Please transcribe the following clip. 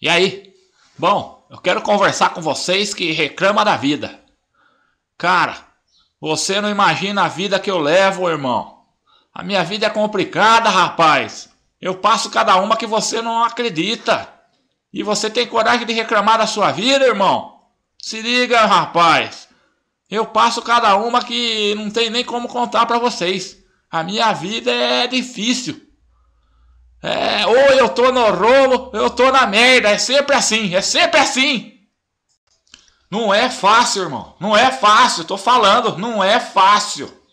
E aí? Bom, eu quero conversar com vocês que reclama da vida. Cara, você não imagina a vida que eu levo, irmão. A minha vida é complicada, rapaz. Eu passo cada uma que você não acredita. E você tem coragem de reclamar da sua vida, irmão? Se liga, rapaz. Eu passo cada uma que não tem nem como contar para vocês. A minha vida é difícil. É, eu tô no rolo, eu tô na merda. É sempre assim, é sempre assim. Não é fácil, irmão. Não é fácil, tô falando, não é fácil.